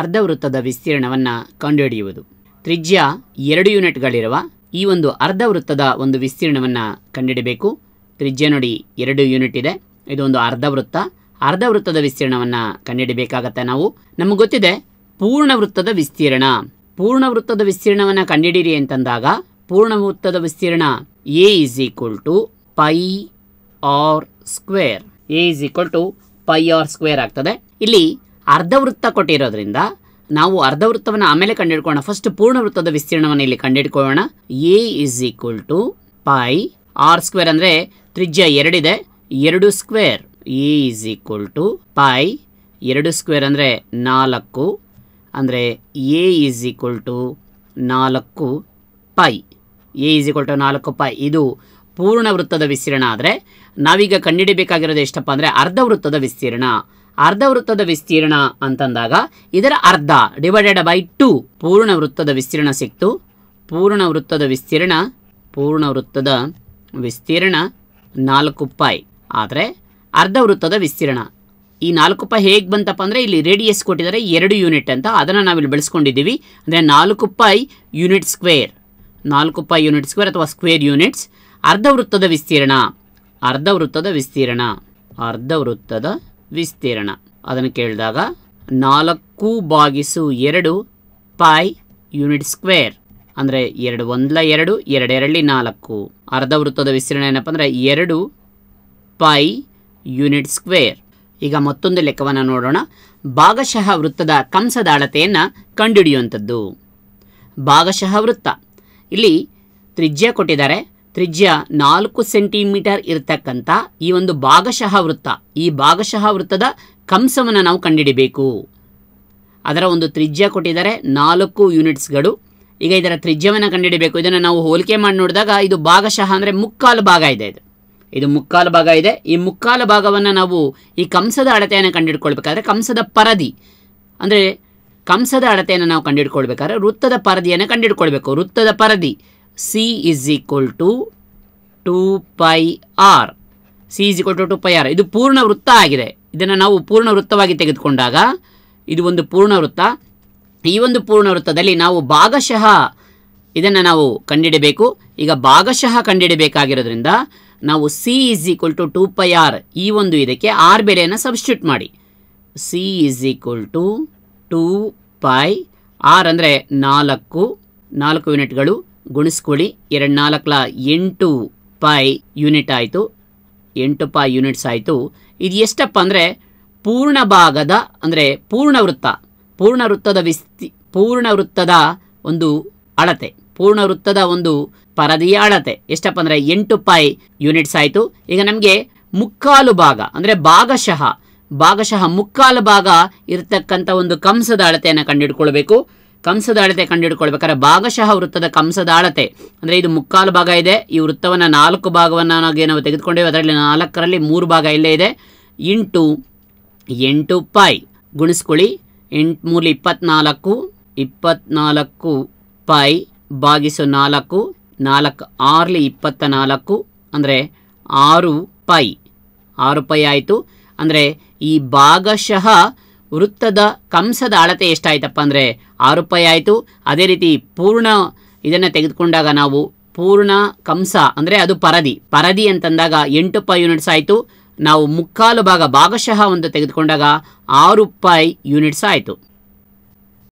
ಅರ್ಧ ವೃತ್ತದ ವಿಸ್ತೀರ್ಣವನ್ನು ಕಂಡುಹಿಡಿಯುವುದು ತ್ರಿಜ್ಯ ಎರಡು ಯೂನಿಟ್ಗಳಿರುವ ಈ ಒಂದು ಅರ್ಧ ವೃತ್ತದ ಒಂದು ವಿಸ್ತೀರ್ಣವನ್ನು ಕಂಡುಹಿಡಬೇಕು ತ್ರಿಜ್ಯ ನೋಡಿ ಎರಡು ಯೂನಿಟ್ ಇದೆ ಇದು ಒಂದು ಅರ್ಧ ವೃತ್ತದ ವಿಸ್ತೀರ್ಣವನ್ನು ಕಂಡುಹಿಡಬೇಕಾಗತ್ತೆ ನಾವು ನಮಗೆ ಗೊತ್ತಿದೆ ಪೂರ್ಣ ವೃತ್ತದ ವಿಸ್ತೀರ್ಣ ಪೂರ್ಣ ವೃತ್ತದ ವಿಸ್ತೀರ್ಣವನ್ನು ಕಂಡುಹಿಡಿಯಿರಿ ಅಂತಂದಾಗ ಪೂರ್ಣ ವೃತ್ತದ ವಿಸ್ತೀರ್ಣ A is equal to pi r square A is equal to pi r square ಆಗ್ತದೆ ಇಲ್ಲಿ ಅರ್ಧ ವೃತ್ತ ಕೊಟ್ಟಿರೋದ್ರಿಂದ ನಾವು ಅರ್ಧ ವೃತ್ತವನ್ನು ಆಮೇಲೆ ಕಂಡುಹಿಡ್ಕೋಣ ಫಸ್ಟ್ ಪೂರ್ಣ ವೃತ್ತದ ವಿಸ್ತೀರ್ಣವನ್ನು ಇಲ್ಲಿ ಕಂಡುಹಿಡ್ಕೊಳ್ಳೋಣ A is equal to pi r square ಅಂದರೆ ತ್ರಿಜ್ಯ ಎರಡಿದೆ ಎರಡು square A is equal to pi ಎರಡು ಸ್ಕ್ವೇರ್ ಅಂದರೆ ನಾಲ್ಕು ಅಂದರೆ ಎ ಇಸ್ ಈಕ್ವಲ್ ಟು ನಾಲ್ಕು pi A is equal to ನಾಲ್ಕು ಪೈ ಇದು ಪೂರ್ಣ ವೃತ್ತದ ವಿಸ್ತೀರ್ಣ ಆದರೆ ನಾವೀಗ ಕಂಡುಹಿಡಬೇಕಾಗಿರೋದು ಎಷ್ಟಪ್ಪ ಅಂದರೆ ಅರ್ಧ ವೃತ್ತದ ವಿಸ್ತೀರ್ಣ ಅರ್ಧ ವೃತ್ತದ ವಿಸ್ತೀರ್ಣ ಅಂತಂದಾಗ ಇದರ ಅರ್ಧ ಡಿವೈಡೆಡ್ ಬೈ ಟು ಪೂರ್ಣ ವೃತ್ತದ ವಿಸ್ತೀರ್ಣ ಸಿಕ್ತು ಪೂರ್ಣ ವೃತ್ತದ ವಿಸ್ತೀರ್ಣ ಪೂರ್ಣ ವೃತ್ತದ ವಿಸ್ತೀರ್ಣ ನಾಲ್ಕು ಪಾಯ್ ಆದರೆ ಅರ್ಧ ವೃತ್ತದ ವಿಸ್ತೀರ್ಣ ಈ ನಾಲ್ಕು ಪಾಯ್ ಹೇಗೆ ಬಂತಪ್ಪ ಅಂದರೆ ಇಲ್ಲಿ ರೇಡಿಯಸ್ ಕೊಟ್ಟಿದ್ದಾರೆ ಎರಡು ಯೂನಿಟ್ ಅಂತ ಅದನ್ನು ನಾವಿಲ್ಲಿ ಬೆಳೆಸ್ಕೊಂಡಿದ್ದೀವಿ ಅಂದರೆ ನಾಲ್ಕು ಪಾಯ್ ಯೂನಿಟ್ ಸ್ಕ್ವೇರ್ ನಾಲ್ಕು ಪಾಯ್ ಯೂನಿಟ್ ಸ್ಕ್ವೇರ್ ಅಥವಾ ಸ್ಕ್ವೇರ್ ಯೂನಿಟ್ಸ್ ಅರ್ಧ ವೃತ್ತದ ವಿಸ್ತೀರ್ಣ ಅರ್ಧ ವೃತ್ತದ ವಿಸ್ತೀರ್ಣ ಅರ್ಧ ವೃತ್ತದ ವಿಸ್ತೀರ್ಣ ಅದನ್ನು ಕೇಳಿದಾಗ ನಾಲ್ಕು ಬಾಗಿಸು ಎರಡು ಪೈ ಯೂನಿಟ್ ಸ್ಕ್ವೇರ್ ಅಂದರೆ ಎರಡು ಒಂದಲ ಎರಡು ಎರಡೆರಡಲಿ ನಾಲ್ಕು ಅರ್ಧ ವೃತ್ತದ ವಿಸ್ತೀರ್ಣ ಏನಪ್ಪ ಅಂದರೆ ಎರಡು ಪೈ ಯೂನಿಟ್ ಸ್ಕ್ವೇರ್ ಈಗ ಮತ್ತೊಂದು ಲೆಕ್ಕವನ್ನು ನೋಡೋಣ ಭಾಗಶಃ ವೃತ್ತದ ಕಂಸದ ಅಳತೆಯನ್ನು ಕಂಡುಹಿಡಿಯುವಂಥದ್ದು ಭಾಗಶಃ ವೃತ್ತ ಇಲ್ಲಿ ತ್ರಿಜ್ಯ ಕೊಟ್ಟಿದ್ದಾರೆ ತ್ರಿಜ್ಯ ನಾಲ್ಕು ಸೆಂಟಿಮೀಟರ್ ಇರತಕ್ಕಂಥ ಈ ಒಂದು ಭಾಗಶಃ ವೃತ್ತ ಈ ಭಾಗಶಃ ವೃತ್ತದ ಕಂಸವನ್ನು ನಾವು ಕಂಡುಹಿಡಿಬೇಕು ಅದರ ಒಂದು ತ್ರಿಜ್ಯ ಕೊಟ್ಟಿದ್ದಾರೆ ನಾಲ್ಕು ಯೂನಿಟ್ಸ್ಗಳು ಈಗ ಇದರ ತ್ರಿಜ್ಯವನ್ನು ಕಂಡುಹಿಡಬೇಕು ಇದನ್ನು ನಾವು ಹೋಲಿಕೆ ಮಾಡಿ ನೋಡಿದಾಗ ಇದು ಭಾಗಶಃ ಅಂದರೆ ಮುಕ್ಕಾಲು ಭಾಗ ಇದೆ ಇದು ಇದು ಮುಕ್ಕಾಲು ಭಾಗ ಇದೆ ಈ ಮುಕ್ಕಾಲು ಭಾಗವನ್ನು ನಾವು ಈ ಕಂಸದ ಅಳತೆಯನ್ನು ಕಂಡುಹಿಡ್ಕೊಳ್ಬೇಕಾದ್ರೆ ಕಂಸದ ಪರದಿ ಅಂದರೆ ಕಂಸದ ಅಳತೆಯನ್ನು ನಾವು ಕಂಡುಹಿಡ್ಕೊಳ್ಬೇಕಾದ್ರೆ ವೃತ್ತದ ಪರದಿಯನ್ನು ಕಂಡುಹಿಡ್ಕೊಳ್ಬೇಕು ವೃತ್ತದ ಪರದಿ c is equal to 2 r c c is equal to two pi r ಇದು ಪೂರ್ಣ ವೃತ್ತ ಆಗಿದೆ ಇದನ್ನು ನಾವು ಪೂರ್ಣ ವೃತ್ತವಾಗಿ ತೆಗೆದುಕೊಂಡಾಗ ಇದು ಒಂದು ಪೂರ್ಣ ವೃತ್ತ ಈ ಒಂದು ಪೂರ್ಣ ವೃತ್ತದಲ್ಲಿ ನಾವು ಭಾಗಶಃ ಇದನ್ನು ನಾವು ಕಂಡಿಡಬೇಕು ಈಗ ಭಾಗಶಃ ಕಂಡಿಡಬೇಕಾಗಿರೋದ್ರಿಂದ ನಾವು c is equal to two pi r ಈ ಒಂದು ಇದಕ್ಕೆ ಆರ್ ಬೆಲೆಯನ್ನು ಸಬ್ಸ್ಟ್ಯೂಟ್ ಮಾಡಿ c is equal to two pi r ಅಂದರೆ ನಾಲ್ಕು ನಾಲ್ಕು ಯೂನಿಟ್ಗಳು ಗುಣಿಸ್ಕೊಳ್ಳಿ ಎರಡು ನಾಲ್ಕಲ ಎಂಟು ಪಾಯ್ ಯೂನಿಟ್ ಆಯಿತು ಎಂಟು ಪಾಯ್ ಯೂನಿಟ್ಸ್ ಆಯಿತು ಇದು ಎಷ್ಟಪ್ಪ ಅಂದರೆ ಪೂರ್ಣ ಭಾಗದ ಅಂದರೆ ಪೂರ್ಣ ವೃತ್ತ ಪೂರ್ಣ ವೃತ್ತದ ವಿಸ್ತಿ ಪೂರ್ಣ ವೃತ್ತದ ಒಂದು ಅಳತೆ ಪೂರ್ಣ ವೃತ್ತದ ಒಂದು ಪರದೆಯ ಅಳತೆ ಎಷ್ಟಪ್ಪ ಅಂದರೆ ಎಂಟು ಪಾಯ್ ಯೂನಿಟ್ಸ್ ಆಯಿತು ಈಗ ನಮಗೆ ಮುಕ್ಕಾಲು ಭಾಗ ಅಂದರೆ ಭಾಗಶಃ ಭಾಗಶಃ ಮುಕ್ಕಾಲು ಭಾಗ ಇರತಕ್ಕಂಥ ಒಂದು ಕಂಸದ ಅಳತೆಯನ್ನು ಕಂಡುಹಿಡ್ಕೊಳ್ಬೇಕು ಕಂಸದ ಅಳತೆ ಕಂಡುಹಿಡ್ಕೊಳ್ಬೇಕಾದ್ರೆ ಭಾಗಶಃ ವೃತ್ತದ ಕಂಸದ ಅಳತೆ ಅಂದರೆ ಇದು ಮುಕ್ಕಾಲು ಭಾಗ ಇದೆ ಈ ವೃತ್ತವನ್ನು ನಾಲ್ಕು ಭಾಗವನ್ನು ನಾವು ತೆಗೆದುಕೊಂಡೇವೆ ಅದರಲ್ಲಿ ನಾಲ್ಕರಲ್ಲಿ ಮೂರು ಭಾಗ ಇಲ್ಲೇ ಇದೆ ಇಂಟು ಎಂಟು ಪೈ ಗುಣಿಸ್ಕೊಳ್ಳಿ ಎಂಟು ಮೂರು ಇಪ್ಪತ್ನಾಲ್ಕು ಇಪ್ಪತ್ನಾಲ್ಕು ಪೈ ಭಾಗಿಸು ನಾಲ್ಕು ನಾಲ್ಕು ಆರ್ಲಿ ಇಪ್ಪತ್ತ ನಾಲ್ಕು ಅಂದರೆ ಆರು ಪೈ ಆರು ಪೈ ಆಯಿತು ಅಂದರೆ ಈ ಭಾಗಶಃ ವೃತ್ತದ ಕಂಸದ ಅಳತೆ ಎಷ್ಟಾಯ್ತಪ್ಪ ಅಂದರೆ ಆರು ರೂಪಾಯಿ ಆಯಿತು ಅದೇ ರೀತಿ ಪೂರ್ಣ ಇದನ್ನು ತೆಗೆದುಕೊಂಡಾಗ ನಾವು ಪೂರ್ಣ ಕಂಸ ಅಂದರೆ ಅದು ಪರದಿ ಪರದಿ ಅಂತಂದಾಗ ಎಂಟು ರೂಪಾಯಿ ಯೂನಿಟ್ಸ್ ಆಯಿತು ನಾವು ಮುಕ್ಕಾಲು ಭಾಗ ಭಾಗಶಃ ಒಂದು ತೆಗೆದುಕೊಂಡಾಗ ಆರು ರೂಪಾಯಿ ಯೂನಿಟ್ಸ್ ಆಯಿತು